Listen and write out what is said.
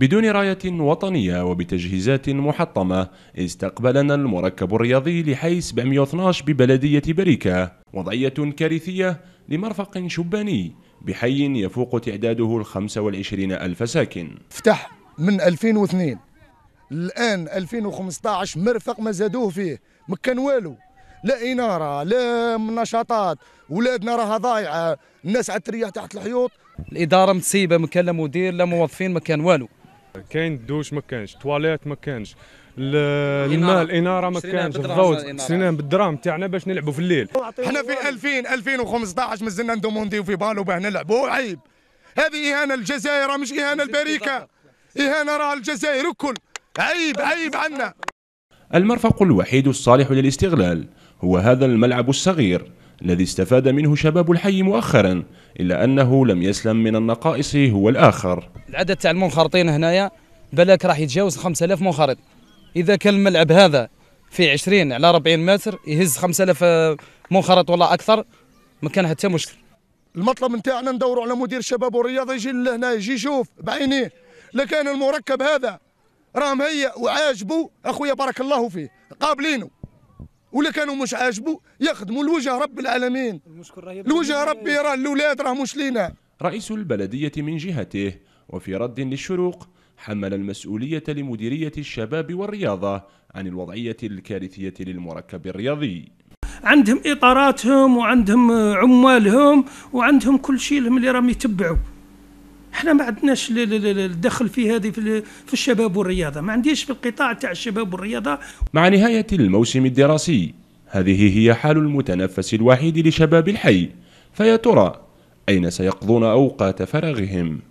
بدون راية وطنية وبتجهيزات محطمة استقبلنا المركب الرياضي لحي 712 ببلدية بريكة وضعية كارثية لمرفق شباني بحي يفوق تعداده ال 25 ألف ساكن فتح من 2002 الآن 2015 مرفق ما زادوه فيه ما كان والو لا إنارة لا نشاطات ولادنا راها ضايعة الناس عاد تريح تحت الحيوط الإدارة متسيبة ما كان لا مدير لا موظفين ما كان والو كاين دوش ما كانش تواليت ما كانش الماء الاناره ما كانش الضوء سنين بالدرام تاعنا باش نلعبوا في الليل حنا في 2000 2015 مازلنا ندومونديو في بالو باه نلعبوا عيب هذه اهانه الجزائر مش اهانه البريكه اهانه راه الجزائر الكل عيب عيب عنا المرفق الوحيد الصالح للاستغلال هو هذا الملعب الصغير الذي استفاد منه شباب الحي مؤخرا إلا أنه لم يسلم من النقائص هو الآخر العدد تاع المنخرطين هنايا بلاك راح يتجاوز 5000 منخرط إذا كان الملعب هذا في 20 على 40 متر يهز 5000 منخرط ولا أكثر ما كان حتى مشكل المطلب نتاعنا ندوروا على مدير الشباب والرياضه يجي لهنا يجي يشوف بعينيه لكان المركب هذا راه مهيأ وعاجبه اخويا بارك الله فيه قابلينه ولا كانوا مش عاجبو يخدموا لوجه رب العالمين لوجه ربي راه الاولاد راه مش لينا رئيس البلدية من جهته وفي رد للشروق حمل المسؤولية لمديرية الشباب والرياضة عن الوضعية الكارثية للمركب الرياضي عندهم إطاراتهم وعندهم عمالهم وعندهم كل شيء اللي راهم يتبعوا احنا ما عندناش الدخل في هذه في الشباب والرياضه ما عنديش في القطاع تاع الشباب والرياضه مع نهايه الموسم الدراسي هذه هي حال المتنفس الوحيد لشباب الحي فيا ترى اين سيقضون اوقات فراغهم